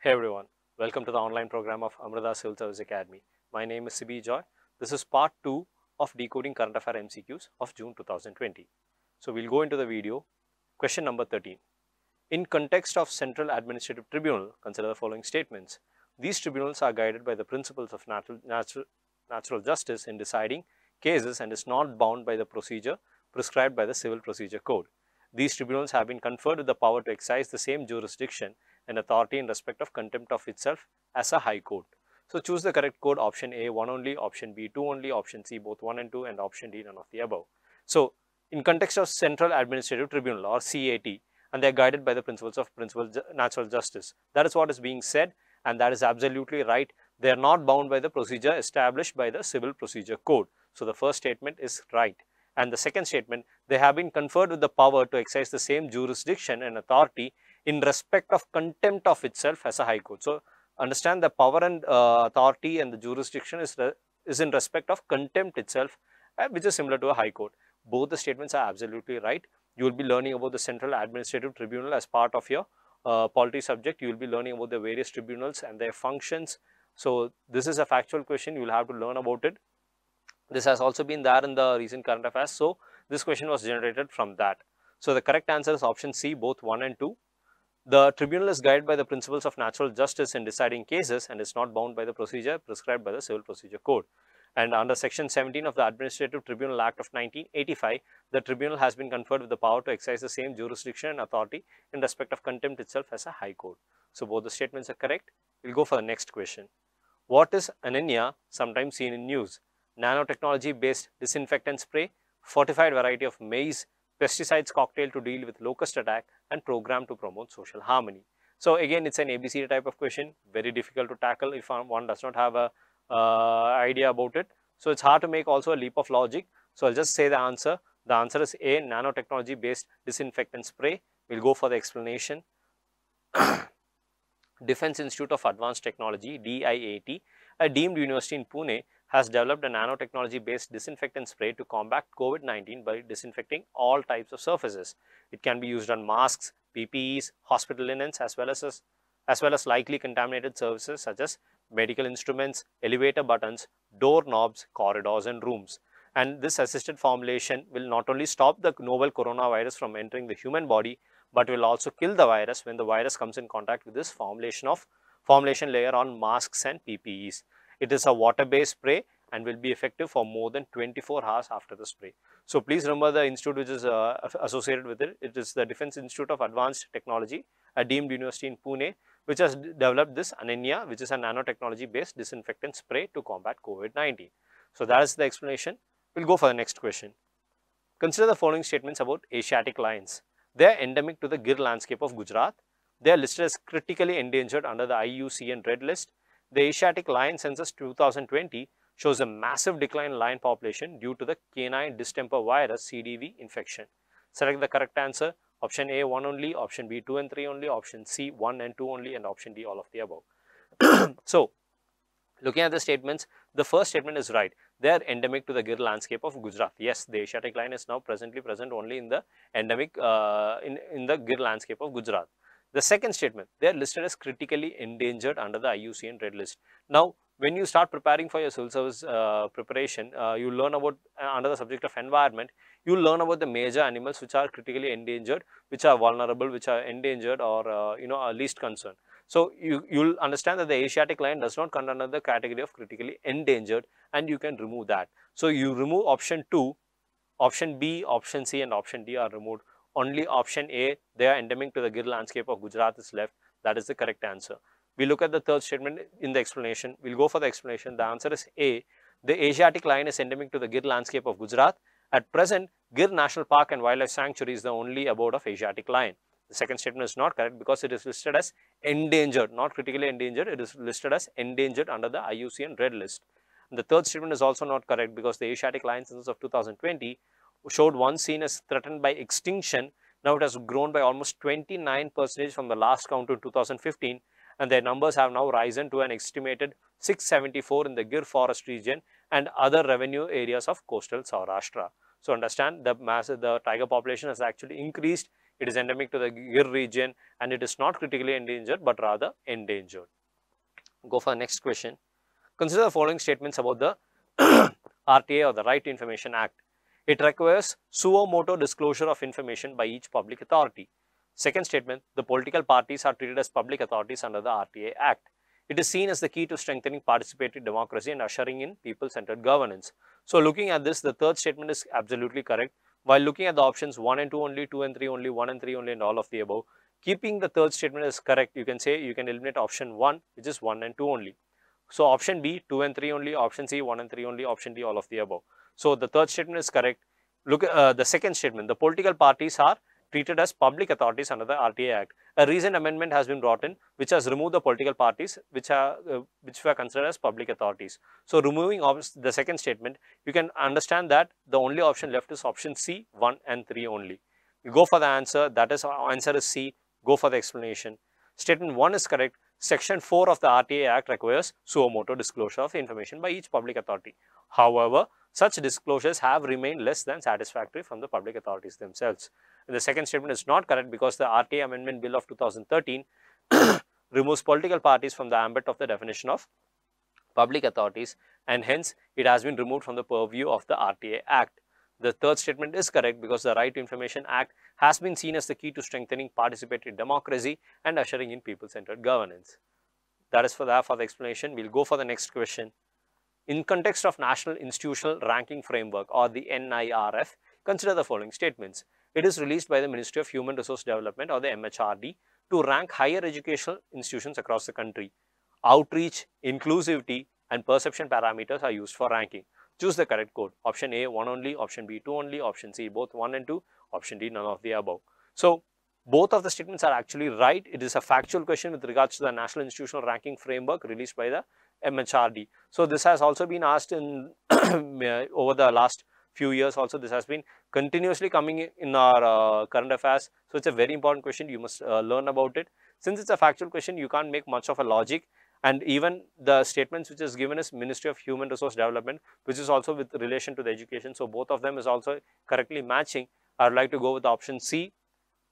Hey everyone, welcome to the online program of Amrita Civil Service Academy. My name is Sibi Joy. This is part 2 of Decoding Current Affair MCQs of June 2020. So we'll go into the video. Question number 13. In context of Central Administrative Tribunal, consider the following statements. These tribunals are guided by the principles of natural, natural, natural justice in deciding cases and is not bound by the procedure prescribed by the Civil Procedure Code. These tribunals have been conferred with the power to exercise the same jurisdiction and authority in respect of contempt of itself as a high court. So choose the correct code option A 1 only, option B 2 only, option C both 1 and 2 and option D none of the above. So in context of Central Administrative Tribunal or CAT and they are guided by the principles of principle natural justice. That is what is being said and that is absolutely right. They are not bound by the procedure established by the Civil Procedure Code. So the first statement is right. And the second statement, they have been conferred with the power to exercise the same jurisdiction and authority in respect of contempt of itself as a high court. So, understand the power and uh, authority and the jurisdiction is, is in respect of contempt itself, uh, which is similar to a high court. Both the statements are absolutely right. You will be learning about the Central Administrative Tribunal as part of your uh, polity subject. You will be learning about the various tribunals and their functions. So, this is a factual question. You will have to learn about it. This has also been there in the recent current affairs. So, this question was generated from that. So, the correct answer is option C, both 1 and 2. The tribunal is guided by the principles of natural justice in deciding cases and is not bound by the procedure prescribed by the Civil Procedure Code. And under section 17 of the Administrative Tribunal Act of 1985, the tribunal has been conferred with the power to exercise the same jurisdiction and authority in respect of contempt itself as a high court. So, both the statements are correct. We will go for the next question. What is ananya sometimes seen in news? nanotechnology based disinfectant spray, fortified variety of maize, pesticides cocktail to deal with locust attack and program to promote social harmony. So again, it's an ABC type of question, very difficult to tackle if one does not have a uh, idea about it. So it's hard to make also a leap of logic. So I'll just say the answer. The answer is A, nanotechnology based disinfectant spray. We'll go for the explanation. Defense Institute of Advanced Technology, DIAT, a deemed university in Pune has developed a nanotechnology based disinfectant spray to combat COVID-19 by disinfecting all types of surfaces. It can be used on masks, PPEs, hospital linens as well as, as, well as likely contaminated surfaces such as medical instruments, elevator buttons, door knobs, corridors and rooms. And this assisted formulation will not only stop the novel coronavirus from entering the human body, but will also kill the virus when the virus comes in contact with this formulation of formulation layer on masks and PPEs. It is a water-based spray and will be effective for more than 24 hours after the spray. So please remember the institute which is uh, associated with it. It is the Defense Institute of Advanced Technology, a deemed university in Pune, which has developed this Ananya, which is a nanotechnology based disinfectant spray to combat COVID-19. So that is the explanation. We'll go for the next question. Consider the following statements about Asiatic lions. They are endemic to the Gir landscape of Gujarat. They are listed as critically endangered under the IUCN Red List the Asiatic Lion Census 2020 shows a massive decline in lion population due to the canine distemper virus CDV infection. Select the correct answer, option A 1 only, option B 2 and 3 only, option C 1 and 2 only and option D all of the above. so, looking at the statements, the first statement is right. They are endemic to the Gir landscape of Gujarat. Yes, the Asiatic lion is now presently present only in the endemic, uh, in, in the Gir landscape of Gujarat. The second statement, they are listed as critically endangered under the IUCN Red List. Now, when you start preparing for your civil service uh, preparation, uh, you learn about uh, under the subject of environment, you learn about the major animals which are critically endangered, which are vulnerable, which are endangered or, uh, you know, are least concern. So, you, you'll understand that the Asiatic lion does not come under the category of critically endangered and you can remove that. So, you remove option 2, option B, option C and option D are removed only option A, they are endemic to the Gir landscape of Gujarat is left. That is the correct answer. We look at the third statement in the explanation. We'll go for the explanation. The answer is A. The Asiatic lion is endemic to the Gir landscape of Gujarat. At present, Gir National Park and Wildlife Sanctuary is the only abode of Asiatic lion. The second statement is not correct because it is listed as endangered, not critically endangered. It is listed as endangered under the IUCN Red List. And the third statement is also not correct because the Asiatic lion census of 2020 showed one seen as threatened by extinction, now it has grown by almost 29% from the last count in 2015 and their numbers have now risen to an estimated 674 in the Gir forest region and other revenue areas of coastal Saurashtra. So understand the mass the tiger population has actually increased. It is endemic to the Gir region and it is not critically endangered but rather endangered. Go for the next question. Consider the following statements about the RTA or the Right Information Act. It requires suo moto disclosure of information by each public authority. Second statement, the political parties are treated as public authorities under the RTA Act. It is seen as the key to strengthening participatory democracy and ushering in people-centered governance. So looking at this, the third statement is absolutely correct. While looking at the options 1 and 2 only, 2 and 3 only, 1 and 3 only and all of the above, keeping the third statement as correct, you can say you can eliminate option 1 which is 1 and 2 only. So option B, 2 and 3 only, option C, 1 and 3 only, option D, all of the above. So, the third statement is correct. Look, uh, the second statement, the political parties are treated as public authorities under the RTA Act. A recent amendment has been brought in which has removed the political parties which are uh, which were considered as public authorities. So removing the second statement, you can understand that the only option left is option C, 1 and 3 only. You go for the answer, that is uh, answer is C, go for the explanation. Statement 1 is correct. Section 4 of the RTA Act requires suo moto disclosure of information by each public authority. However, such disclosures have remained less than satisfactory from the public authorities themselves. And the second statement is not correct because the RTA Amendment Bill of 2013 removes political parties from the ambit of the definition of public authorities and hence it has been removed from the purview of the RTA Act. The third statement is correct because the Right to Information Act has been seen as the key to strengthening participatory democracy and ushering in people-centered governance. That is for that for the explanation. We'll go for the next question. In context of National Institutional Ranking Framework or the NIRF, consider the following statements. It is released by the Ministry of Human Resource Development or the MHRD to rank higher educational institutions across the country. Outreach, inclusivity and perception parameters are used for ranking. Choose the correct code. Option A, 1 only. Option B, 2 only. Option C, both 1 and 2. Option D, none of the above. So, both of the statements are actually right. It is a factual question with regards to the National Institutional Ranking Framework released by the MHRD. So, this has also been asked in over the last few years also this has been continuously coming in our uh, current affairs. So, it is a very important question you must uh, learn about it. Since it is a factual question you can't make much of a logic and even the statements which is given is Ministry of Human Resource Development which is also with relation to the education. So, both of them is also correctly matching. I would like to go with option C.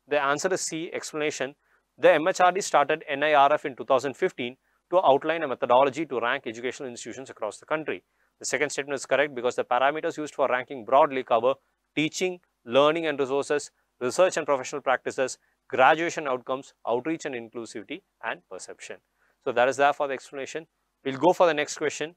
The answer is C explanation. The MHRD started NIRF in 2015 to outline a methodology to rank educational institutions across the country. The second statement is correct because the parameters used for ranking broadly cover teaching, learning and resources, research and professional practices, graduation outcomes, outreach and inclusivity, and perception. So, that is there for the explanation. We will go for the next question.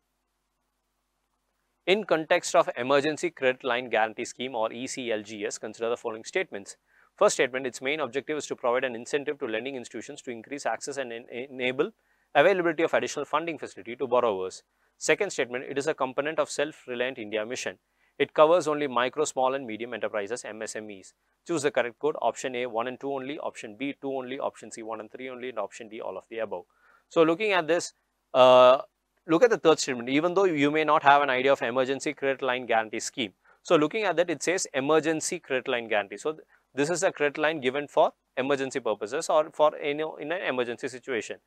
In context of Emergency Credit Line Guarantee Scheme or ECLGS, consider the following statements. First statement, its main objective is to provide an incentive to lending institutions to increase access and en enable availability of additional funding facility to borrowers. Second statement, it is a component of Self-Reliant India mission. It covers only micro, small and medium enterprises, MSMEs. Choose the correct code, option A 1 and 2 only, option B 2 only, option C 1 and 3 only and option D all of the above. So, looking at this, uh, look at the third statement, even though you may not have an idea of emergency credit line guarantee scheme. So, looking at that, it says emergency credit line guarantee. So, th this is a credit line given for emergency purposes or for any, in an emergency situation.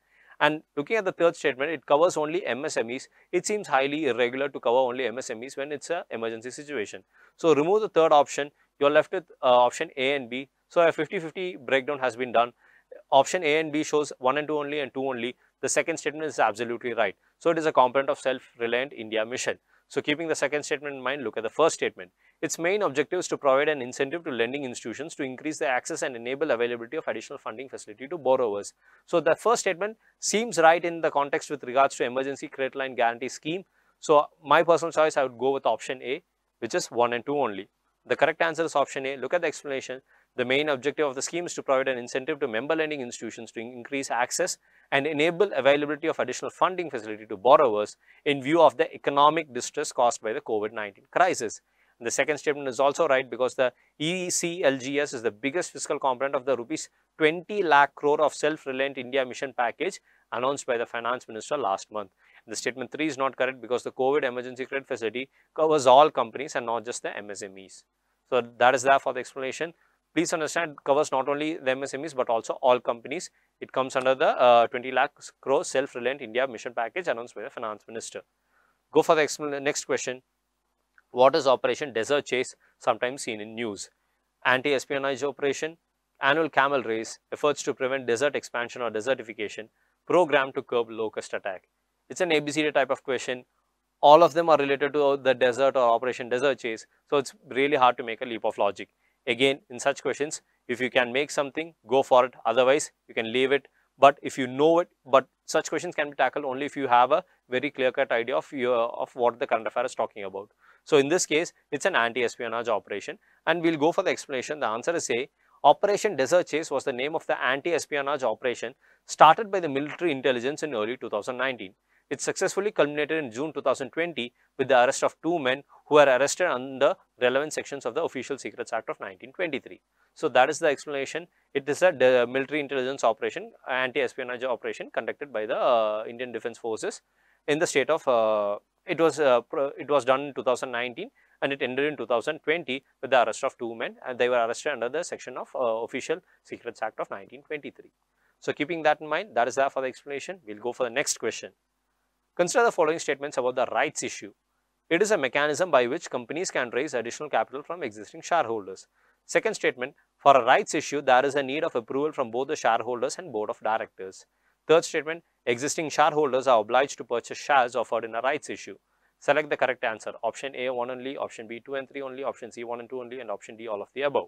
And looking at the third statement, it covers only MSMEs. It seems highly irregular to cover only MSMEs when it's an emergency situation. So remove the third option, you're left with uh, option A and B. So a 50-50 breakdown has been done. Option A and B shows 1 and 2 only and 2 only. The second statement is absolutely right. So it is a component of self-reliant India mission. So keeping the second statement in mind, look at the first statement. Its main objective is to provide an incentive to lending institutions to increase the access and enable availability of additional funding facility to borrowers. So, the first statement seems right in the context with regards to emergency credit line guarantee scheme. So, my personal choice I would go with option A which is 1 and 2 only. The correct answer is option A. Look at the explanation. The main objective of the scheme is to provide an incentive to member lending institutions to increase access and enable availability of additional funding facility to borrowers in view of the economic distress caused by the COVID-19 crisis the second statement is also right because the ECLGS is the biggest fiscal component of the rupees 20 lakh crore of self-reliant India mission package announced by the finance minister last month. the statement 3 is not correct because the COVID emergency credit facility covers all companies and not just the MSMEs. So that is there for the explanation. Please understand it covers not only the MSMEs but also all companies. It comes under the uh, 20 lakh crore self-reliant India mission package announced by the finance minister. Go for the next question. What is Operation Desert Chase, sometimes seen in news? Anti-espionage operation, annual camel race, efforts to prevent desert expansion or desertification, program to curb locust attack. It's an ABCD type of question. All of them are related to the desert or Operation Desert Chase. So, it's really hard to make a leap of logic. Again, in such questions, if you can make something, go for it. Otherwise, you can leave it. But if you know it, but such questions can be tackled only if you have a very clear-cut idea of your of what the current affair is talking about. So in this case, it's an anti-espionage operation, and we'll go for the explanation. The answer is A. Operation Desert Chase was the name of the anti-espionage operation started by the military intelligence in early 2019. It successfully culminated in June 2020 with the arrest of two men who were arrested under relevant sections of the Official Secrets Act of 1923. So that is the explanation. It is a military intelligence operation, anti-espionage operation conducted by the uh, Indian Defence Forces in the state of, uh, it was uh, it was done in 2019 and it ended in 2020 with the arrest of two men and they were arrested under the section of uh, Official Secrets Act of 1923. So keeping that in mind, that is that for the explanation. We'll go for the next question. Consider the following statements about the rights issue. It is a mechanism by which companies can raise additional capital from existing shareholders. Second statement, for a rights issue, there is a need of approval from both the shareholders and board of directors. Third statement, existing shareholders are obliged to purchase shares offered in a rights issue. Select the correct answer. Option A 1 only, option B 2 and 3 only, option C 1 and 2 only and option D all of the above.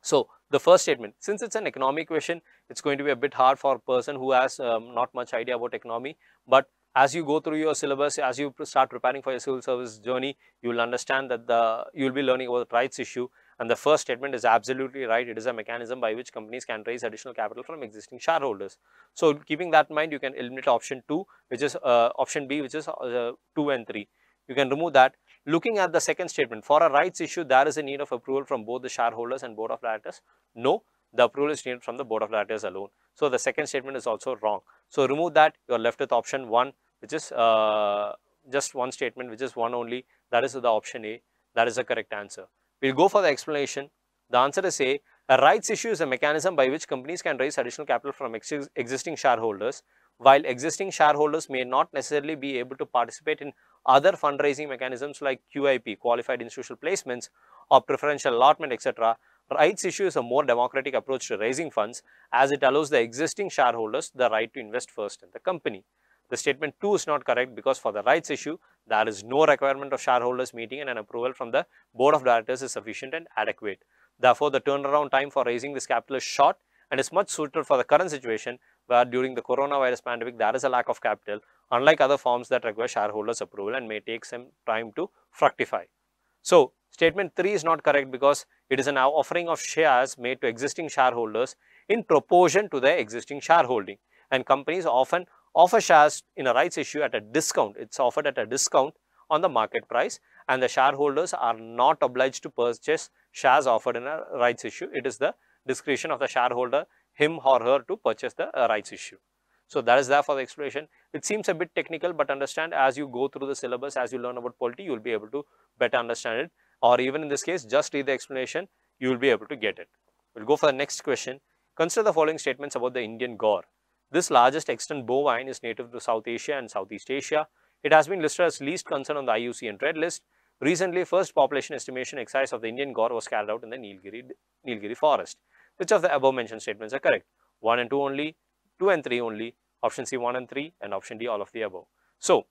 So, the first statement, since it's an economic question, it's going to be a bit hard for a person who has um, not much idea about economy, but as you go through your syllabus, as you start preparing for your civil service journey, you will understand that the you will be learning about the rights issue. And the first statement is absolutely right. It is a mechanism by which companies can raise additional capital from existing shareholders. So, keeping that in mind, you can eliminate option 2, which is uh, option B, which is uh, 2 and 3. You can remove that. Looking at the second statement, for a rights issue, there is a need of approval from both the shareholders and board of directors. No, the approval is needed from the board of directors alone. So, the second statement is also wrong. So, remove that, you are left with option 1 which uh, is just one statement, which is one only, that is the option A, that is the correct answer. We will go for the explanation. The answer is A, a rights issue is a mechanism by which companies can raise additional capital from ex existing shareholders, while existing shareholders may not necessarily be able to participate in other fundraising mechanisms like QIP, qualified institutional placements or preferential allotment, etc. Rights issue is a more democratic approach to raising funds as it allows the existing shareholders the right to invest first in the company. The statement 2 is not correct because for the rights issue, there is no requirement of shareholders meeting and an approval from the board of directors is sufficient and adequate. Therefore, the turnaround time for raising this capital is short and is much suited for the current situation where during the coronavirus pandemic, there is a lack of capital, unlike other forms that require shareholders approval and may take some time to fructify. So, statement 3 is not correct because it is an offering of shares made to existing shareholders in proportion to their existing shareholding and companies often offer shares in a rights issue at a discount. It's offered at a discount on the market price and the shareholders are not obliged to purchase shares offered in a rights issue. It is the discretion of the shareholder, him or her to purchase the uh, rights issue. So that is there for the explanation. It seems a bit technical, but understand as you go through the syllabus, as you learn about polity, you will be able to better understand it. Or even in this case, just read the explanation, you will be able to get it. We'll go for the next question. Consider the following statements about the Indian gore. This largest extant bovine is native to South Asia and Southeast Asia. It has been listed as least concern on the IUCN Red List. Recently, first population estimation exercise of the Indian Gaur was carried out in the Nilgiri, Nilgiri forest. Which of the above mentioned statements are correct? 1 and 2 only, 2 and 3 only, option C 1 and 3 and option D all of the above. So,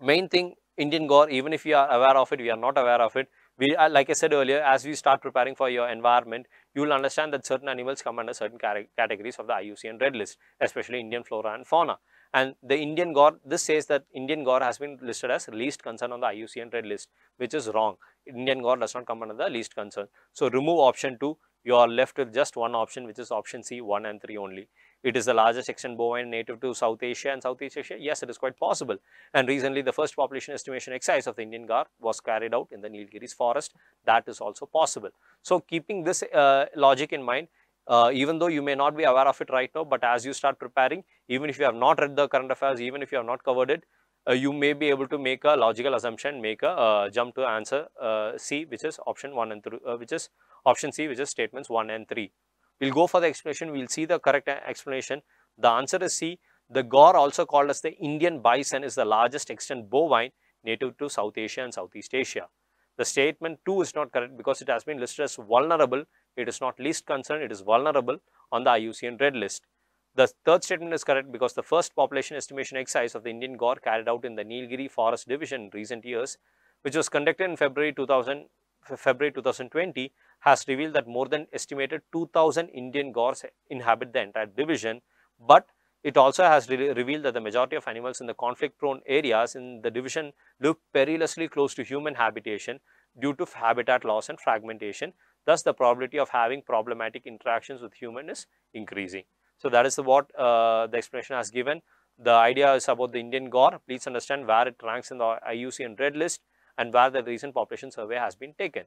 main thing Indian Gaur, even if we are aware of it, we are not aware of it, we, like I said earlier, as we start preparing for your environment, you will understand that certain animals come under certain categories of the IUCN Red List, especially Indian flora and fauna. And the Indian gore, this says that Indian gore has been listed as least concern on the IUCN Red List, which is wrong. Indian gore does not come under the least concern. So remove option 2, you are left with just one option, which is option C, 1 and 3 only. It is the largest extant bovine native to South Asia and Southeast Asia. Yes, it is quite possible. And recently, the first population estimation exercise of the Indian gar was carried out in the Nilgiris forest. That is also possible. So, keeping this uh, logic in mind, uh, even though you may not be aware of it right now, but as you start preparing, even if you have not read the current affairs, even if you have not covered it, uh, you may be able to make a logical assumption, make a uh, jump to answer uh, C, which is option 1 and 3, uh, which is option C, which is statements 1 and 3. We will go for the explanation, we will see the correct uh, explanation. The answer is C. The gore also called as the Indian bison is the largest extant bovine native to South Asia and Southeast Asia. The statement 2 is not correct because it has been listed as vulnerable. It is not least concern, it is vulnerable on the IUCN red list. The third statement is correct because the first population estimation exercise of the Indian gore carried out in the Nilgiri Forest Division in recent years, which was conducted in February 2000, February 2020, has revealed that more than estimated 2,000 Indian gors inhabit the entire division, but it also has re revealed that the majority of animals in the conflict-prone areas in the division live perilously close to human habitation due to habitat loss and fragmentation. Thus, the probability of having problematic interactions with human is increasing. So, that is what uh, the explanation has given. The idea is about the Indian gore. Please understand where it ranks in the IUCN Red List and where the recent population survey has been taken.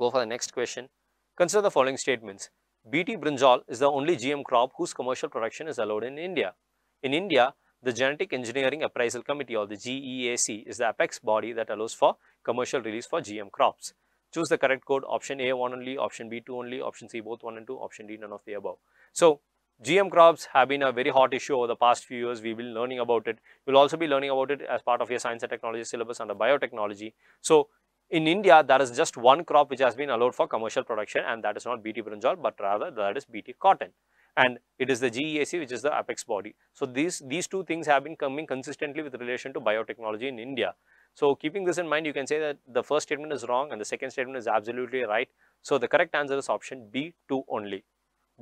Go for the next question. Consider the following statements. Bt brinjal is the only GM crop whose commercial production is allowed in India. In India, the Genetic Engineering Appraisal Committee or the GEAC is the apex body that allows for commercial release for GM crops. Choose the correct code option A 1 only, option B 2 only, option C both 1 and 2, option D none of the above. So, GM crops have been a very hot issue over the past few years. We've been learning about it. We'll also be learning about it as part of your science and technology syllabus under biotechnology. So, in India, there is just one crop which has been allowed for commercial production and that is not BT brinjal but rather that is BT cotton and it is the GEAC which is the apex body. So, these, these two things have been coming consistently with relation to biotechnology in India. So, keeping this in mind, you can say that the first statement is wrong and the second statement is absolutely right. So, the correct answer is option B2 only.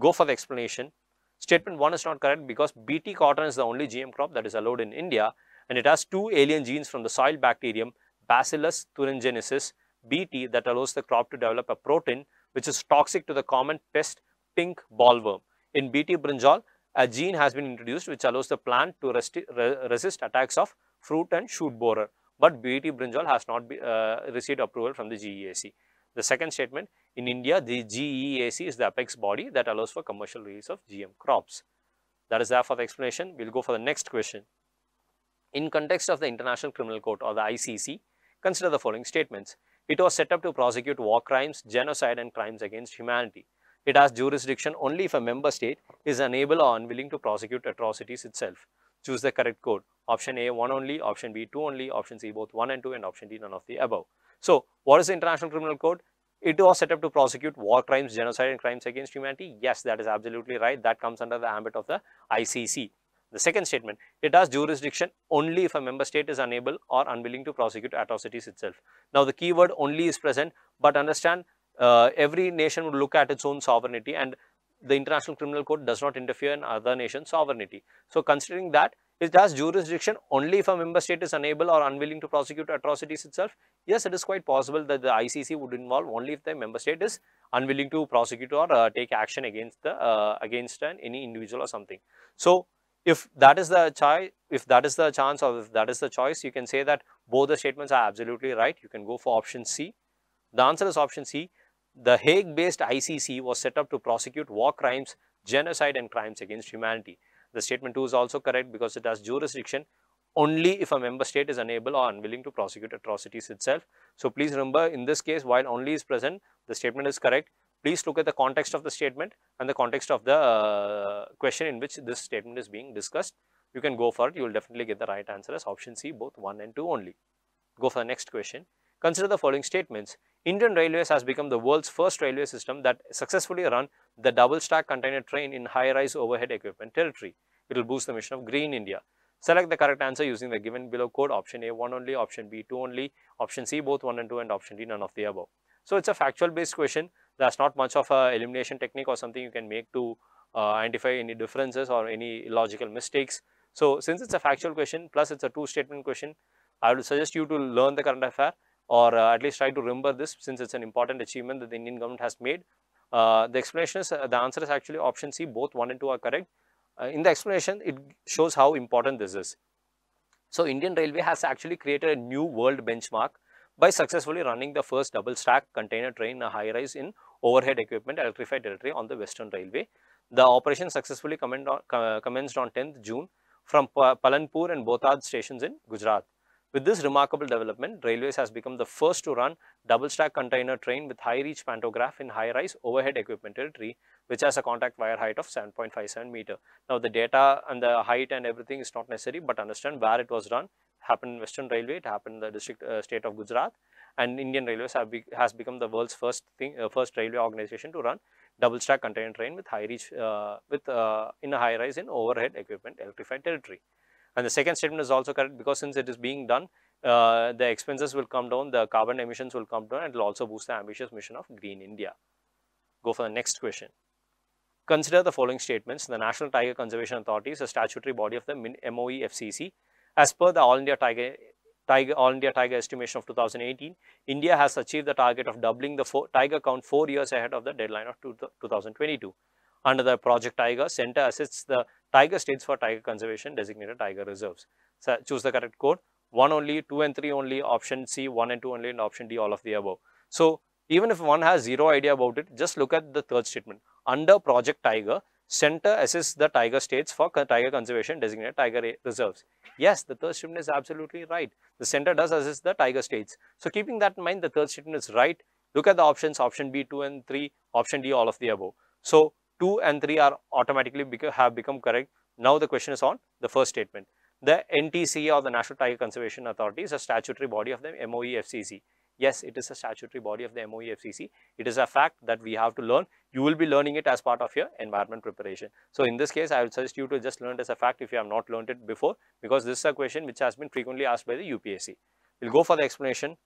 Go for the explanation. Statement 1 is not correct because BT cotton is the only GM crop that is allowed in India and it has two alien genes from the soil bacterium Bacillus thuringiensis, BT, that allows the crop to develop a protein which is toxic to the common pest pink ballworm. In BT brinjal, a gene has been introduced which allows the plant to re resist attacks of fruit and shoot borer. But BT brinjal has not be, uh, received approval from the GEAC. The second statement, in India, the GEAC is the apex body that allows for commercial release of GM crops. That is enough for the explanation. We will go for the next question. In context of the International Criminal Court or the ICC, Consider the following statements. It was set up to prosecute war crimes, genocide and crimes against humanity. It has jurisdiction only if a member state is unable or unwilling to prosecute atrocities itself. Choose the correct code. Option A, 1 only. Option B, 2 only. Option C, both 1 and 2. And option D, none of the above. So, what is the International Criminal Code? It was set up to prosecute war crimes, genocide and crimes against humanity. Yes, that is absolutely right. That comes under the ambit of the ICC. The second statement, it has jurisdiction only if a member state is unable or unwilling to prosecute atrocities itself. Now, the keyword only is present, but understand uh, every nation would look at its own sovereignty and the International Criminal Court does not interfere in other nation's sovereignty. So, considering that, it has jurisdiction only if a member state is unable or unwilling to prosecute atrocities itself. Yes, it is quite possible that the ICC would involve only if the member state is unwilling to prosecute or uh, take action against the uh, against an, any individual or something. So, if that is the choice, if that is the chance or if that is the choice, you can say that both the statements are absolutely right. You can go for option C. The answer is option C. The Hague based ICC was set up to prosecute war crimes, genocide and crimes against humanity. The statement 2 is also correct because it has jurisdiction only if a member state is unable or unwilling to prosecute atrocities itself. So, please remember in this case while only is present the statement is correct please look at the context of the statement and the context of the uh, question in which this statement is being discussed. You can go for it, you will definitely get the right answer as option C, both 1 and 2 only. Go for the next question. Consider the following statements. Indian Railways has become the world's first railway system that successfully run the double-stack container train in high-rise overhead equipment territory. It will boost the mission of Green India. Select the correct answer using the given below code option A 1 only, option B 2 only, option C both 1 and 2 and option D none of the above. So, it is a factual based question. That's not much of a elimination technique or something you can make to uh, identify any differences or any logical mistakes. So, since it's a factual question plus it's a two statement question, I would suggest you to learn the current affair or uh, at least try to remember this since it's an important achievement that the Indian government has made. Uh, the explanation is, uh, the answer is actually option C, both 1 and 2 are correct. Uh, in the explanation, it shows how important this is. So, Indian Railway has actually created a new world benchmark by successfully running the first double stack container train a uh, high rise in overhead equipment electrified territory on the Western Railway. The operation successfully commenced on 10th June from Palanpur and Botad stations in Gujarat. With this remarkable development, Railways has become the first to run double-stack container train with high-reach pantograph in high-rise overhead equipment territory, which has a contact wire height of 7.57 meter. Now, the data and the height and everything is not necessary, but understand where it was done. happened in Western Railway, it happened in the district uh, state of Gujarat, and Indian Railways be, has become the world's first thing, uh, first railway organization to run double stack container train with high reach uh, with uh, in a high rise in overhead equipment electrified territory. And the second statement is also correct because since it is being done, uh, the expenses will come down, the carbon emissions will come down and it will also boost the ambitious mission of Green India. Go for the next question. Consider the following statements. The National Tiger Conservation Authority is a statutory body of the MOE FCC as per the All India Tiger Tiger, All India Tiger estimation of 2018, India has achieved the target of doubling the four, Tiger count four years ahead of the deadline of two, 2022. Under the Project Tiger, Center assists the Tiger states for tiger conservation designated tiger reserves. So, choose the correct code. 1 only, 2 and 3 only, option C, 1 and 2 only and option D all of the above. So, even if one has zero idea about it, just look at the third statement. Under Project Tiger, center assists the tiger states for tiger conservation designated tiger reserves. Yes, the third statement is absolutely right. The center does assist the tiger states. So, keeping that in mind, the third statement is right. Look at the options, option B, 2 and 3, option D, all of the above. So, 2 and 3 are automatically beca have become correct. Now, the question is on the first statement. The NTC or the National Tiger Conservation Authority is a statutory body of the MOE FCC. Yes, it is a statutory body of the MOE FCC. It is a fact that we have to learn you will be learning it as part of your environment preparation. So, in this case, I would suggest you to just learn it as a fact if you have not learned it before because this is a question which has been frequently asked by the UPSC. We will go for the explanation.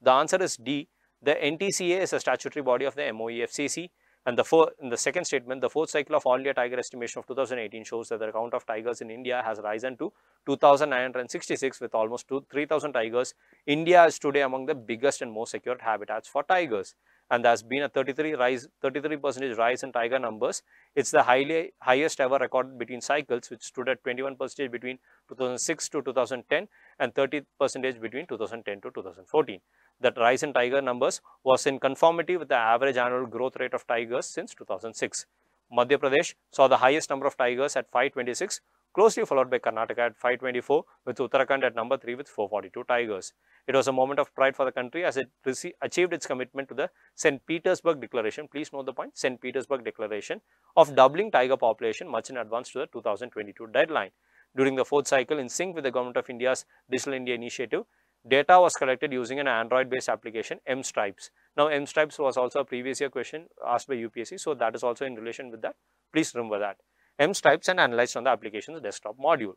The answer is D. The NTCA is a statutory body of the MOEFCC. And the, four, the second statement, the fourth cycle of all-year tiger estimation of 2018 shows that the count of tigers in India has risen to 2,966 with almost 3,000 tigers. India is today among the biggest and most secured habitats for tigers and there's been a 33 rise 33 percentage rise in tiger numbers it's the highly highest ever recorded between cycles which stood at 21 percentage between 2006 to 2010 and 30 percentage between 2010 to 2014 that rise in tiger numbers was in conformity with the average annual growth rate of tigers since 2006 madhya pradesh saw the highest number of tigers at 526 closely followed by Karnataka at 524 with Uttarakhand at number 3 with 442 Tigers. It was a moment of pride for the country as it achieved its commitment to the St. Petersburg Declaration. Please note the point, St. Petersburg Declaration of doubling tiger population much in advance to the 2022 deadline. During the fourth cycle, in sync with the Government of India's Digital India Initiative, data was collected using an Android-based application, M-Stripes. Now, M-Stripes was also a previous year question asked by UPSC, so that is also in relation with that. Please remember that. EMS types and analyzed on the application's desktop module.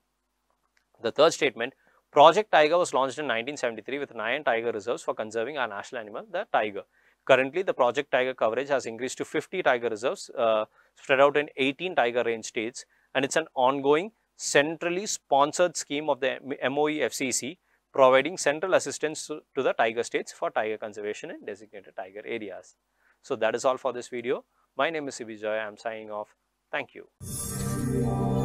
The third statement, Project Tiger was launched in 1973 with nine tiger reserves for conserving our national animal, the tiger. Currently, the Project Tiger coverage has increased to 50 tiger reserves uh, spread out in 18 tiger range states and it's an ongoing centrally sponsored scheme of the MOE FCC providing central assistance to the tiger states for tiger conservation in designated tiger areas. So, that is all for this video. My name is Sibi Joy. I am signing off. Thank you.